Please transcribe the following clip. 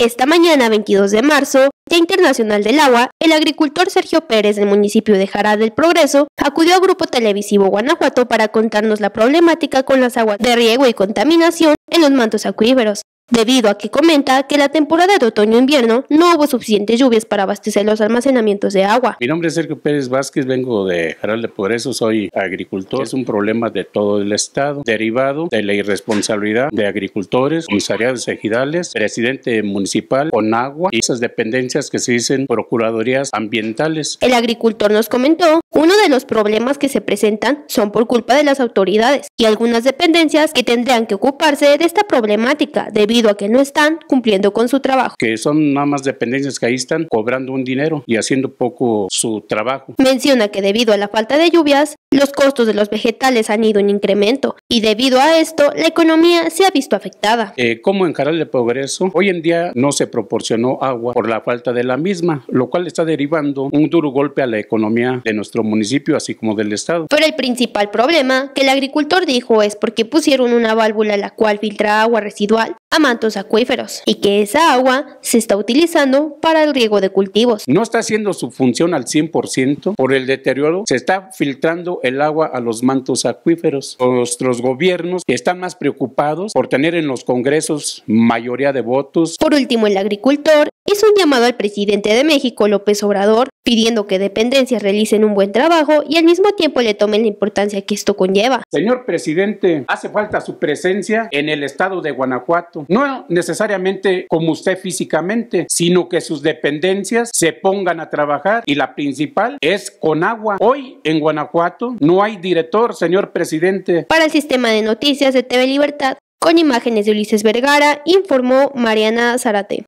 Esta mañana, 22 de marzo, Día Internacional del Agua, el agricultor Sergio Pérez del municipio de Jara del Progreso acudió al Grupo Televisivo Guanajuato para contarnos la problemática con las aguas de riego y contaminación en los mantos acuíferos debido a que comenta que la temporada de otoño-invierno e no hubo suficientes lluvias para abastecer los almacenamientos de agua. Mi nombre es Sergio Pérez Vázquez, vengo de Jaral de Progreso, soy agricultor. Es un problema de todo el Estado, derivado de la irresponsabilidad de agricultores, comisariados ejidales, presidente municipal, con agua y esas dependencias que se dicen procuradorías ambientales. El agricultor nos comentó, uno de los problemas que se presentan son por culpa de las autoridades y algunas dependencias que tendrían que ocuparse de esta problemática debido debido a que no están cumpliendo con su trabajo. Que son nada más dependencias que ahí están cobrando un dinero y haciendo poco su trabajo. Menciona que debido a la falta de lluvias, los costos de los vegetales han ido en incremento y debido a esto la economía se ha visto afectada. Eh, como en Caral de Progreso, hoy en día no se proporcionó agua por la falta de la misma, lo cual está derivando un duro golpe a la economía de nuestro municipio, así como del Estado. Pero el principal problema que el agricultor dijo es porque pusieron una válvula la cual filtra agua residual a mantos acuíferos y que esa agua se está utilizando para el riego de cultivos. No está haciendo su función al 100% por el deterioro, se está filtrando el agua a los mantos acuíferos. Nuestros gobiernos están más preocupados por tener en los congresos mayoría de votos. Por último, el agricultor es un llamado al presidente de México, López Obrador, pidiendo que dependencias realicen un buen trabajo y al mismo tiempo le tomen la importancia que esto conlleva. Señor presidente, hace falta su presencia en el estado de Guanajuato, no necesariamente como usted físicamente, sino que sus dependencias se pongan a trabajar y la principal es con agua. Hoy en Guanajuato no hay director, señor presidente. Para el sistema de noticias de TV Libertad, con imágenes de Ulises Vergara, informó Mariana Zarate.